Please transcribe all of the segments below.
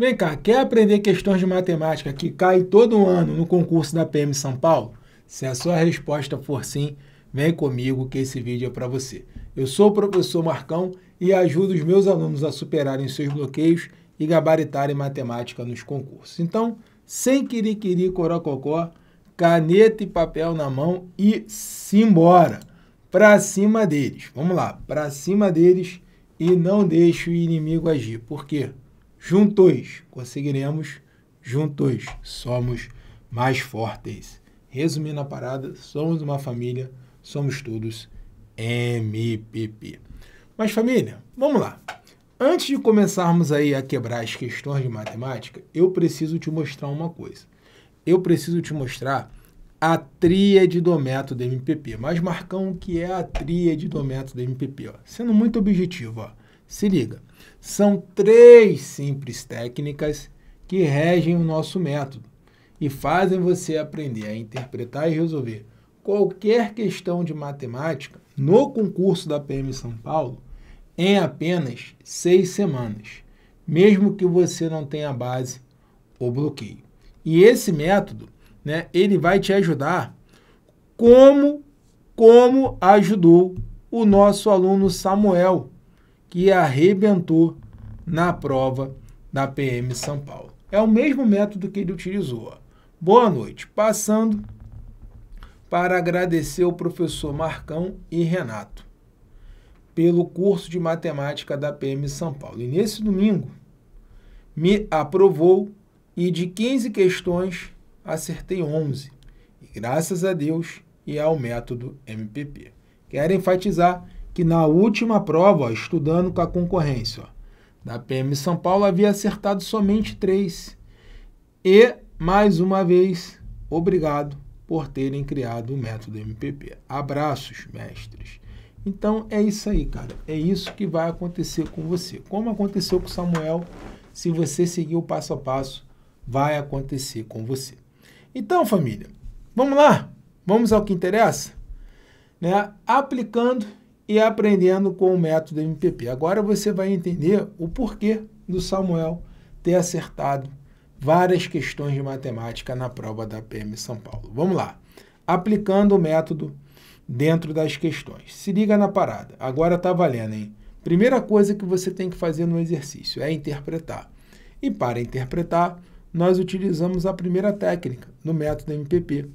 Vem cá, quer aprender questões de matemática que caem todo ano no concurso da PM São Paulo? Se a sua resposta for sim, vem comigo que esse vídeo é para você. Eu sou o professor Marcão e ajudo os meus alunos a superarem seus bloqueios e gabaritarem matemática nos concursos. Então, sem querer corococó, caneta e papel na mão e simbora! Para cima deles. Vamos lá, para cima deles e não deixe o inimigo agir. Por quê? Juntos conseguiremos, juntos somos mais fortes. Resumindo a parada, somos uma família, somos todos MPP. Mas família, vamos lá. Antes de começarmos aí a quebrar as questões de matemática, eu preciso te mostrar uma coisa. Eu preciso te mostrar a tríade do método MPP. Mas Marcão, o que é a tríade do método MPP? Ó. Sendo muito objetivo, ó. Se liga, são três simples técnicas que regem o nosso método e fazem você aprender a interpretar e resolver qualquer questão de matemática no concurso da PM São Paulo em apenas seis semanas, mesmo que você não tenha base ou bloqueio. E esse método, né, ele vai te ajudar como como ajudou o nosso aluno Samuel que arrebentou na prova da PM São Paulo. É o mesmo método que ele utilizou. Boa noite. Passando para agradecer ao professor Marcão e Renato pelo curso de matemática da PM São Paulo. E nesse domingo me aprovou e de 15 questões acertei 11. E graças a Deus e ao método MPP. Quero enfatizar que na última prova, ó, estudando com a concorrência ó, da PM São Paulo, havia acertado somente três. E, mais uma vez, obrigado por terem criado o método MPP. Abraços, mestres. Então é isso aí, cara. É isso que vai acontecer com você. Como aconteceu com Samuel, se você seguir o passo a passo, vai acontecer com você. Então, família, vamos lá? Vamos ao que interessa? Né? Aplicando e aprendendo com o método MPP. Agora você vai entender o porquê do Samuel ter acertado várias questões de matemática na prova da PM São Paulo. Vamos lá. Aplicando o método dentro das questões. Se liga na parada. Agora tá valendo, hein? Primeira coisa que você tem que fazer no exercício é interpretar. E para interpretar, nós utilizamos a primeira técnica no método MPP,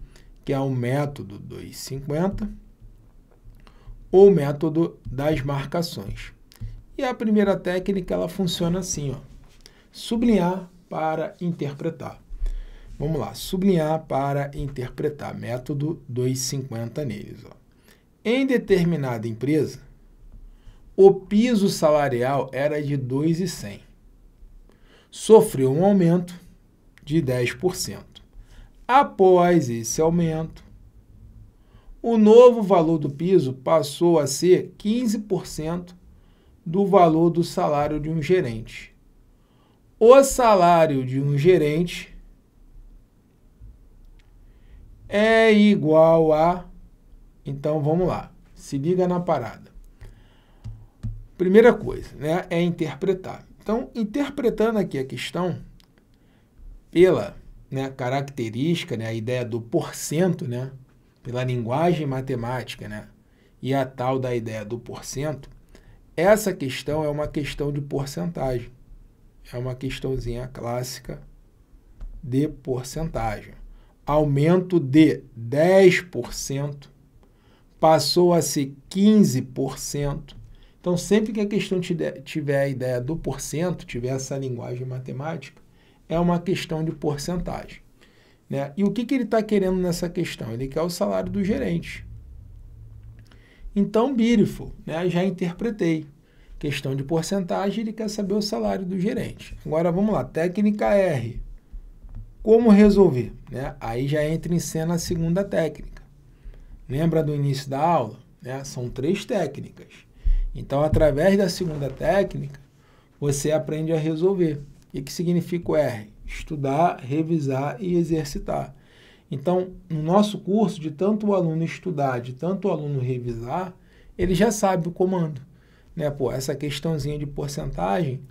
que é o método 250 ou método das marcações. E a primeira técnica ela funciona assim, ó. Sublinhar para interpretar. Vamos lá, sublinhar para interpretar, método 250 neles. Ó. Em determinada empresa, o piso salarial era de 2,100. Sofreu um aumento de 10%. Após esse aumento, o novo valor do piso passou a ser 15% do valor do salário de um gerente. O salário de um gerente é igual a. Então vamos lá, se liga na parada. Primeira coisa, né, é interpretar. Então, interpretando aqui a questão pela né, característica, né, a ideia do porcento, né, pela linguagem matemática, né? E a tal da ideia do porcento, essa questão é uma questão de porcentagem. É uma questãozinha clássica de porcentagem. Aumento de 10% passou a ser 15%. Então, sempre que a questão tiver a ideia do porcento, tiver essa linguagem matemática, é uma questão de porcentagem. Né? E o que, que ele está querendo nessa questão? Ele quer o salário do gerente. Então, beautiful, né? já interpretei. Questão de porcentagem, ele quer saber o salário do gerente. Agora vamos lá, técnica R. Como resolver? Né? Aí já entra em cena a segunda técnica. Lembra do início da aula? Né? São três técnicas. Então, através da segunda técnica, você aprende a resolver. O que, que significa o R? estudar, revisar e exercitar. Então, no nosso curso, de tanto o aluno estudar, de tanto o aluno revisar, ele já sabe o comando. Né? Pô, essa questãozinha de porcentagem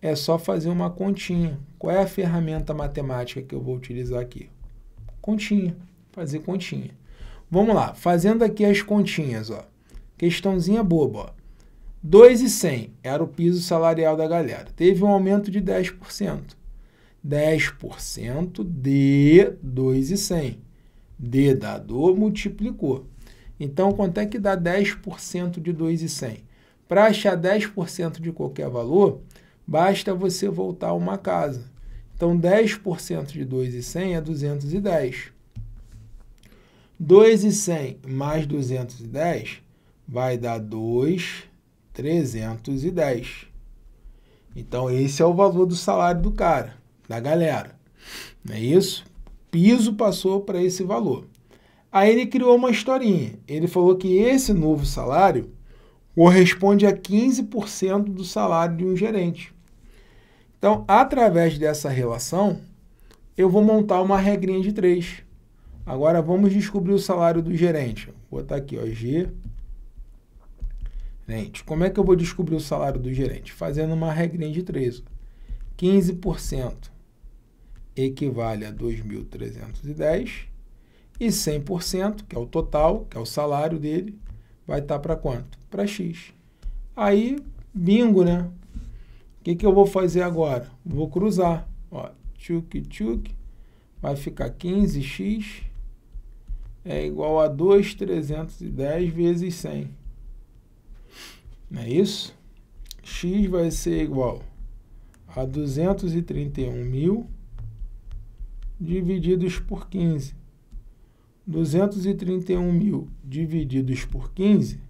é só fazer uma continha. Qual é a ferramenta matemática que eu vou utilizar aqui? Continha. Fazer continha. Vamos lá, fazendo aqui as continhas, ó. Questãozinha boba, ó. e era o piso salarial da galera. Teve um aumento de 10%. 10% de 2,100. D dado multiplicou. Então, quanto é que dá 10% de 2,100? Para achar 10% de qualquer valor, basta você voltar uma casa. Então, 10% de 2,100 é 210. 2,100 mais 210 vai dar 2,310. Então, esse é o valor do salário do cara da galera. Não é isso? Piso passou para esse valor. Aí ele criou uma historinha. Ele falou que esse novo salário corresponde a 15% do salário de um gerente. Então, através dessa relação, eu vou montar uma regrinha de três. Agora vamos descobrir o salário do gerente. Vou botar aqui, ó, G. Gente, como é que eu vou descobrir o salário do gerente? Fazendo uma regrinha de três. 15% equivale a 2.310 e 100%, que é o total, que é o salário dele, vai estar para quanto? Para X. Aí, bingo, né? O que, que eu vou fazer agora? Vou cruzar. Ó, tchuk, tchuk, vai ficar 15x é igual a 2,310 vezes 100. Não é isso? X vai ser igual a 231 mil divididos por quinze. Duzentos e trinta e um mil divididos por quinze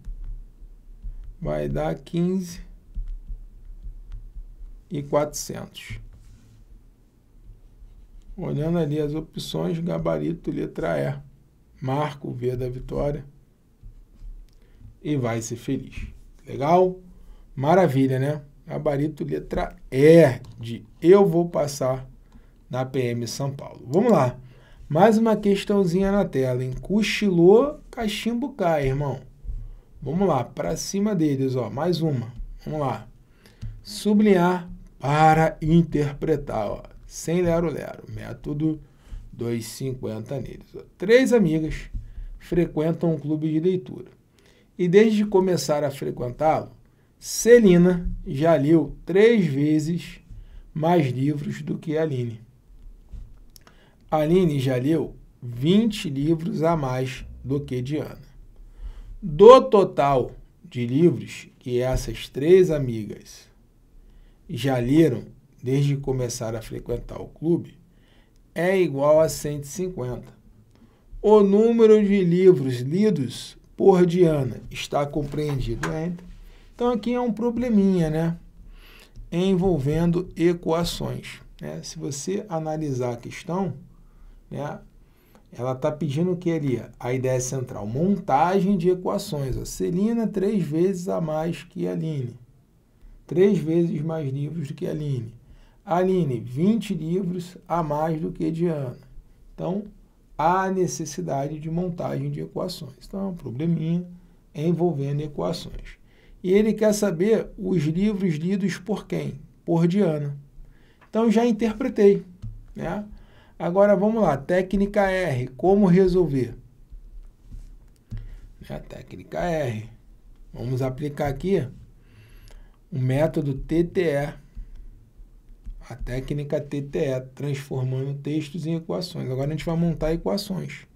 vai dar quinze e quatrocentos. Olhando ali as opções, gabarito letra E. Marco o V da vitória e vai ser feliz. Legal? Maravilha, né? Gabarito letra E de eu vou passar da PM São Paulo. Vamos lá. Mais uma questãozinha na tela, hein? Cochilou, cachimbo cai, irmão. Vamos lá, para cima deles, ó. Mais uma. Vamos lá. Sublinhar para interpretar, ó. Sem lero-lero. Método 250 neles. Ó. Três amigas frequentam um clube de leitura. E desde começar a frequentá-lo, Celina já leu três vezes mais livros do que Aline. Aline já leu 20 livros a mais do que Diana. Do total de livros que essas três amigas já leram desde que começaram a frequentar o clube, é igual a 150. O número de livros lidos por Diana está compreendido entre. É? Então aqui é um probleminha, né? Envolvendo equações. Né? Se você analisar a questão, né? Ela está pedindo o que ali? A ideia central, montagem de equações. A Celina três vezes a mais que a Aline. Três vezes mais livros do que a Aline. Aline, 20 livros a mais do que Diana. Então, há necessidade de montagem de equações. Então, é um probleminha envolvendo equações. E ele quer saber os livros lidos por quem? Por Diana. Então, já interpretei. Né? Agora vamos lá, técnica R, como resolver? É a técnica R. Vamos aplicar aqui o método TTE, a técnica TTE, transformando textos em equações. Agora a gente vai montar equações.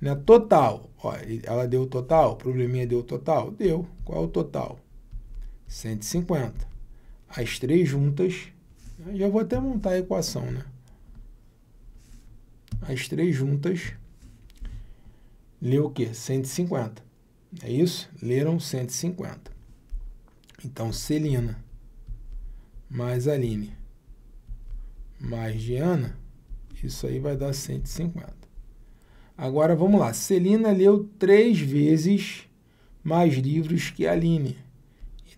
Né? Total, ó, ela deu total? o Probleminha deu total? Deu. Qual é o total? 150. As três juntas, já vou até montar a equação, né? as três juntas, leu o quê? 150. É isso? Leram 150. Então, Celina mais Aline mais Diana, isso aí vai dar 150. Agora, vamos lá. Celina leu três vezes mais livros que Aline.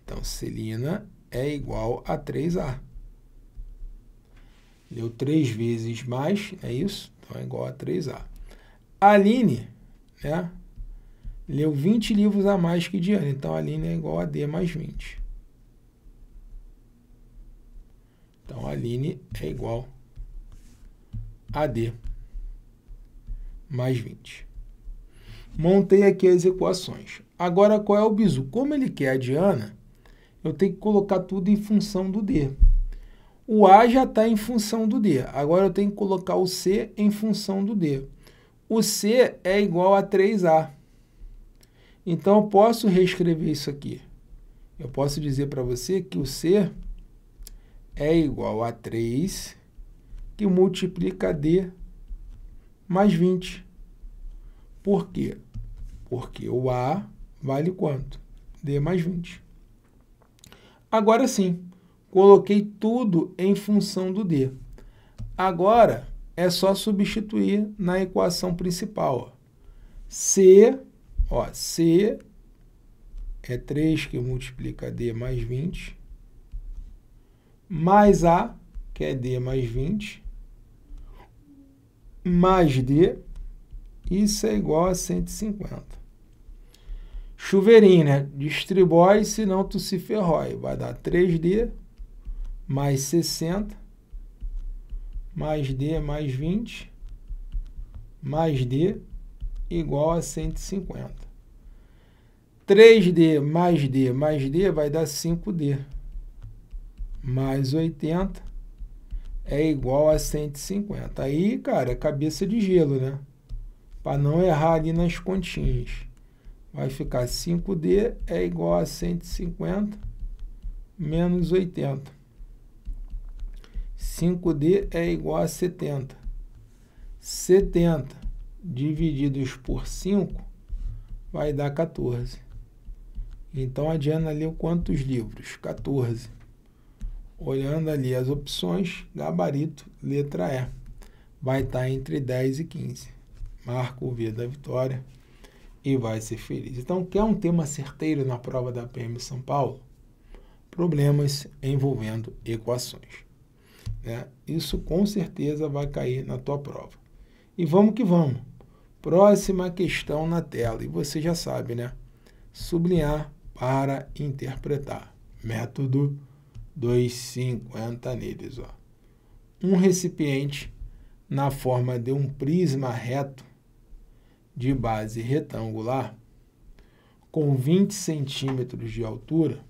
Então, Celina é igual a 3A. Leu três vezes mais, é isso? é igual a 3A. Aline, né? Leu 20 livros a mais que Diana. Então, a Aline é igual a D mais 20. Então, Aline é igual a D mais 20. Montei aqui as equações. Agora, qual é o bizu? Como ele quer a Diana, eu tenho que colocar tudo em função do D. O A já está em função do D. Agora eu tenho que colocar o C em função do D. O C é igual a 3A. Então, eu posso reescrever isso aqui. Eu posso dizer para você que o C é igual a 3, que multiplica D mais 20. Por quê? Porque o A vale quanto? D mais 20. Agora sim, Coloquei tudo em função do D. Agora é só substituir na equação principal. Ó. C, ó, C é 3 que multiplica D mais 20, mais A, que é D mais 20, mais D, isso é igual a 150. Chuveirinho, né? Distribui, senão tu se ferrói. Vai dar 3D mais 60, mais D mais 20, mais D igual a 150. 3D mais D mais D vai dar 5D. Mais 80 é igual a 150. Aí, cara, é cabeça de gelo, né? Para não errar ali nas continhas. Vai ficar 5D é igual a 150 menos 80. 5D é igual a 70. 70 divididos por 5 vai dar 14. Então, adianta ali quantos livros? 14. Olhando ali as opções, gabarito, letra E. Vai estar tá entre 10 e 15. Marca o V da vitória e vai ser feliz. Então, quer um tema certeiro na prova da PM São Paulo? Problemas envolvendo equações. Né? Isso com certeza vai cair na tua prova. E vamos que vamos. Próxima questão na tela. E você já sabe, né? Sublinhar para interpretar. Método 250 neles. Ó. Um recipiente na forma de um prisma reto de base retangular com 20 centímetros de altura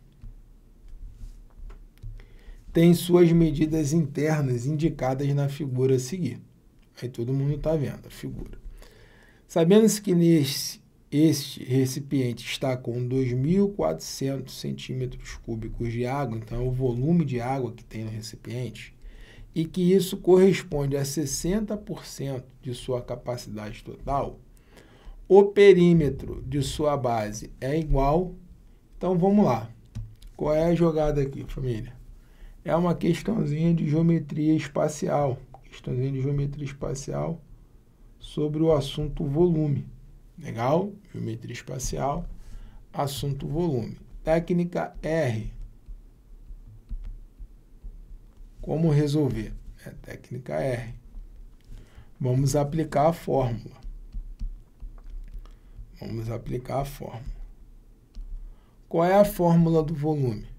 tem suas medidas internas indicadas na figura a seguir. Aí todo mundo está vendo a figura. Sabendo-se que nesse, este recipiente está com 2.400 centímetros cúbicos de água, então é o volume de água que tem no recipiente, e que isso corresponde a 60% de sua capacidade total, o perímetro de sua base é igual. Então vamos lá. Qual é a jogada aqui, família? é uma questãozinha de geometria espacial, questãozinha de geometria espacial sobre o assunto volume. Legal? Geometria espacial, assunto volume. Técnica R. Como resolver? É técnica R. Vamos aplicar a fórmula. Vamos aplicar a fórmula. Qual é a fórmula do volume?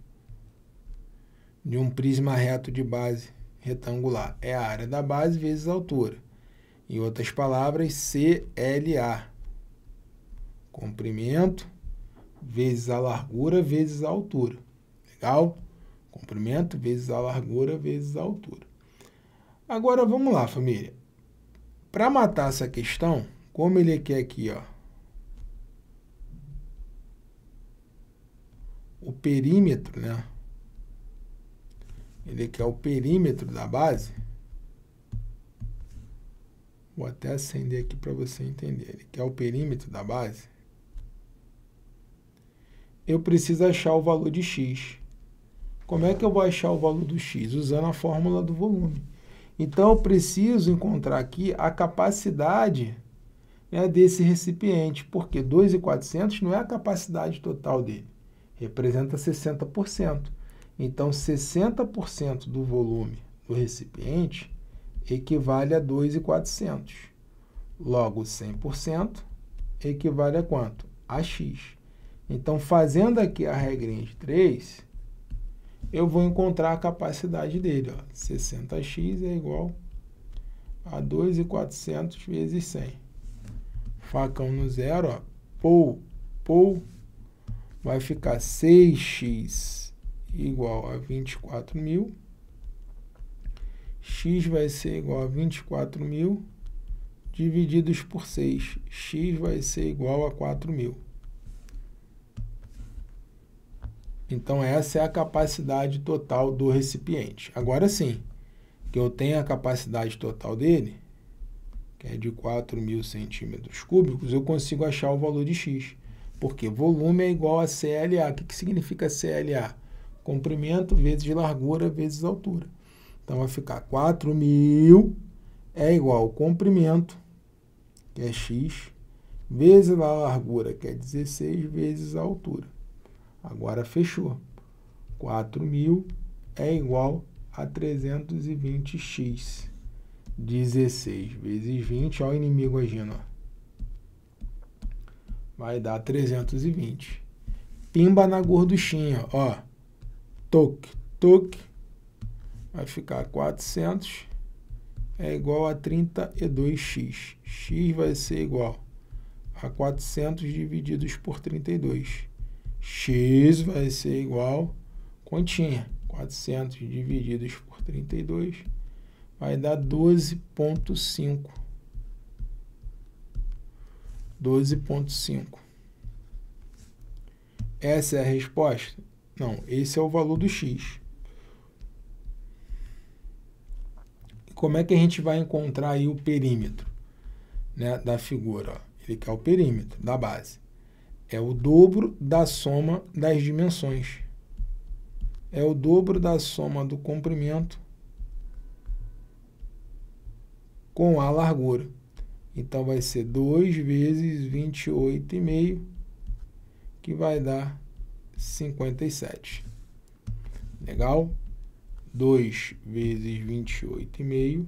de um prisma reto de base retangular. É a área da base vezes a altura. Em outras palavras, CLA. Comprimento vezes a largura vezes a altura. Legal? Comprimento vezes a largura vezes a altura. Agora vamos lá, família. Para matar essa questão, como ele quer aqui, ó, o perímetro, né? Ele quer o perímetro da base. Vou até acender aqui para você entender. Ele quer o perímetro da base. Eu preciso achar o valor de x. Como é que eu vou achar o valor do x? Usando a fórmula do volume. Então, eu preciso encontrar aqui a capacidade né, desse recipiente, porque 2,400 não é a capacidade total dele, representa 60% então 60% do volume do recipiente equivale a 2,400. logo 100% equivale a quanto a x então fazendo aqui a regrinha de 3 eu vou encontrar a capacidade dele ó. 60x é igual a 2,400 vezes 100 facão no zero ó. pou pou vai ficar 6x igual a 24 mil. X vai ser igual a 24 mil divididos por 6. X vai ser igual a 4 mil. Então, essa é a capacidade total do recipiente. Agora sim, que eu tenho a capacidade total dele, que é de 4.000 mil centímetros cúbicos, eu consigo achar o valor de X. Porque volume é igual a CLA. O que, que significa CLA? comprimento vezes largura vezes altura. Então vai ficar 4.000 é igual ao comprimento, que é x, vezes a largura, que é 16, vezes a altura. Agora fechou. 4.000 é igual a 320x. 16 vezes 20, olha o inimigo agindo. Ó. Vai dar 320. Pimba na gorduchinha, ó tuc-tuc, vai ficar 400, é igual a 32x. x vai ser igual a 400 divididos por 32. x vai ser igual, continha, 400 divididos por 32 vai dar 12,5. 12,5. Essa é a resposta? Não, esse é o valor do x. Como é que a gente vai encontrar aí o perímetro né, da figura? Ele quer o perímetro da base. É o dobro da soma das dimensões. É o dobro da soma do comprimento com a largura. Então, vai ser 2 vezes 28,5, que vai dar 57. Legal? 2 vezes 28,5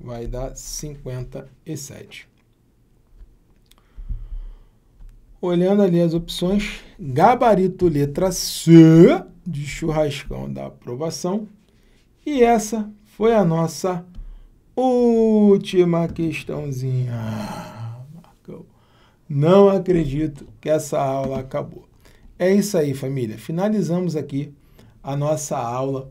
vai dar 57. Olhando ali as opções, gabarito letra C de churrascão da aprovação. E essa foi a nossa última questãozinha. Não acredito que essa aula acabou. É isso aí, família. Finalizamos aqui a nossa aula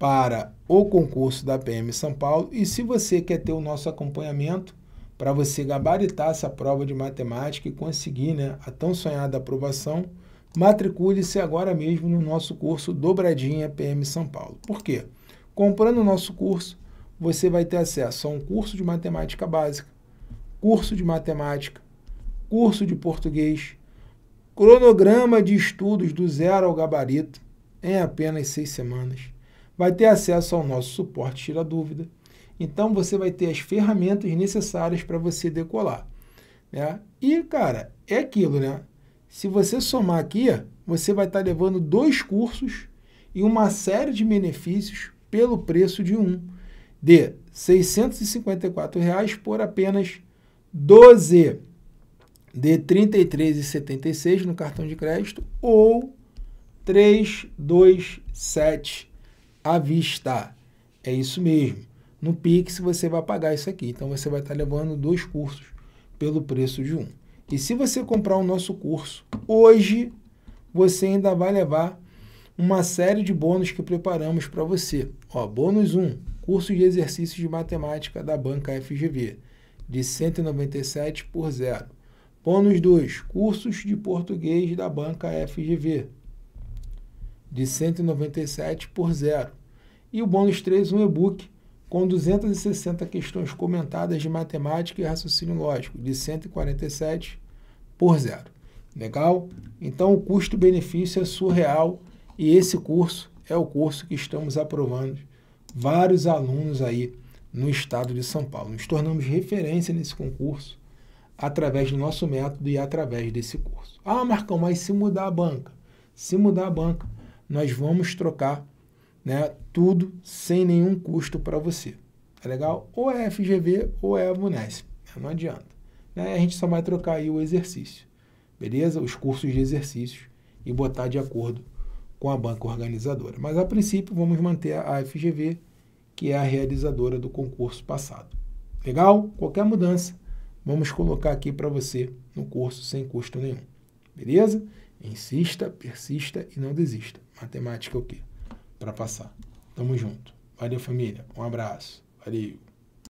para o concurso da PM São Paulo. E se você quer ter o nosso acompanhamento para você gabaritar essa prova de matemática e conseguir né, a tão sonhada aprovação, matricule-se agora mesmo no nosso curso Dobradinha PM São Paulo. Por quê? Comprando o nosso curso, você vai ter acesso a um curso de matemática básica, curso de matemática curso de português, cronograma de estudos do zero ao gabarito em apenas seis semanas. Vai ter acesso ao nosso suporte Tira Dúvida. Então você vai ter as ferramentas necessárias para você decolar. Né? E, cara, é aquilo, né? Se você somar aqui, você vai estar tá levando dois cursos e uma série de benefícios pelo preço de um, de R$ 654 reais por apenas 12 de R$ 33,76 no cartão de crédito ou 327 à vista. É isso mesmo. No Pix você vai pagar isso aqui. Então você vai estar levando dois cursos pelo preço de um. E se você comprar o nosso curso hoje, você ainda vai levar uma série de bônus que preparamos para você. Ó, bônus 1, curso de exercícios de matemática da banca FGV, de 197 por zero. Bônus 2, cursos de português da banca FGV, de 197 por zero. E o bônus 3, um e-book com 260 questões comentadas de matemática e raciocínio lógico, de 147 por zero. Legal? Então o custo-benefício é surreal e esse curso é o curso que estamos aprovando vários alunos aí no estado de São Paulo. Nos tornamos referência nesse concurso através do nosso método e através desse curso. Ah, Marcão, mas se mudar a banca? Se mudar a banca, nós vamos trocar né, tudo sem nenhum custo para você. Tá legal? Ou é FGV ou é a Munesp. Não adianta. Né? A gente só vai trocar aí o exercício, beleza? Os cursos de exercícios e botar de acordo com a banca organizadora. Mas a princípio vamos manter a FGV, que é a realizadora do concurso passado. Legal? Qualquer mudança vamos colocar aqui para você no curso sem custo nenhum. Beleza? Insista, persista e não desista. Matemática é o quê? Para passar. Tamo junto. Valeu, família. Um abraço. Valeu.